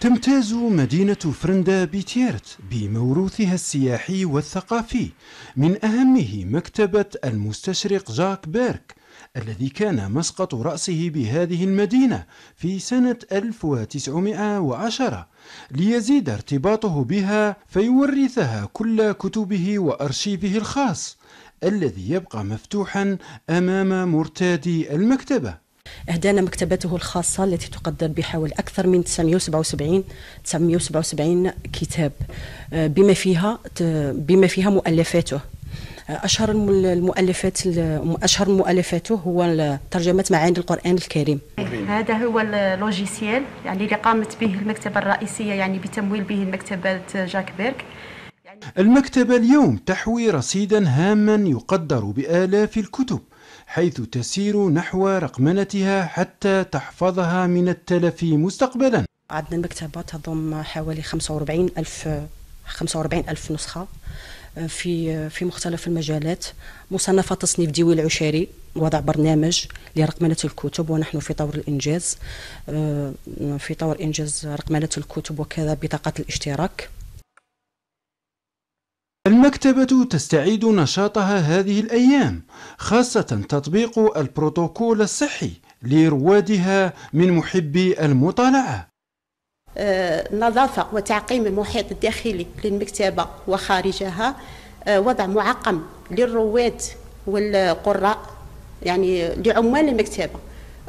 تمتاز مدينة فرندا بتيرت بموروثها السياحي والثقافي من أهمه مكتبة المستشرق جاك بيرك الذي كان مسقط رأسه بهذه المدينة في سنة 1910 ليزيد ارتباطه بها فيورثها كل كتبه وأرشيفه الخاص الذي يبقى مفتوحا أمام مرتادي المكتبة اهدانا مكتبته الخاصة التي تقدر بحول أكثر من 977 977 كتاب آه، بما فيها بما فيها مؤلفاته آه، اشهر المؤلفات اشهر مؤلفاته هو ترجمه معاني القران الكريم هذا هو اللوجيسيال يعني اللي قامت به المكتبه الرئيسيه يعني بتمويل به المكتبه جاك بيرك يعني المكتبه اليوم تحوي رصيدا هاما يقدر بالاف الكتب حيث تسير نحو رقمنتها حتى تحفظها من التلف مستقبلا عندنا المكتبة تضم حوالي 45 ألف 45 ألف نسخة آه، في آه، في مختلف المجالات مصنفة تصنيف ديوي العشاري وضع برنامج لرقمنة الكتب ونحن في طور الإنجاز آه، في طور إنجاز رقمنة الكتب وكذا بطاقة الاشتراك المكتبة تستعيد نشاطها هذه الأيام خاصة تطبيق البروتوكول الصحي لروادها من محبي المطالعة آه، نظافة وتعقيم المحيط الداخلي للمكتبة وخارجها آه، وضع معقم للرواد والقراء يعني لعمال المكتبة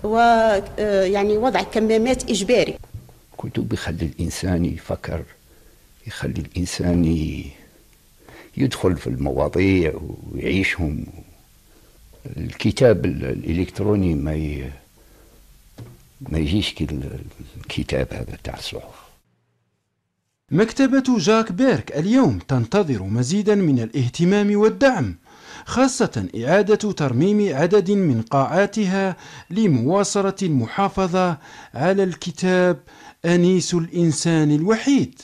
ويعني آه، وضع كمامات إجباري كتب بخلي الإنسان يفكر يخلي الإنسان يدخل في المواضيع ويعيشهم الكتاب الالكتروني ما ي... ما يجيش كي الكتاب هذا تاع الصحف مكتبة جاك بيرك اليوم تنتظر مزيدا من الاهتمام والدعم خاصة إعادة ترميم عدد من قاعاتها لمواصلة المحافظة على الكتاب أنيس الإنسان الوحيد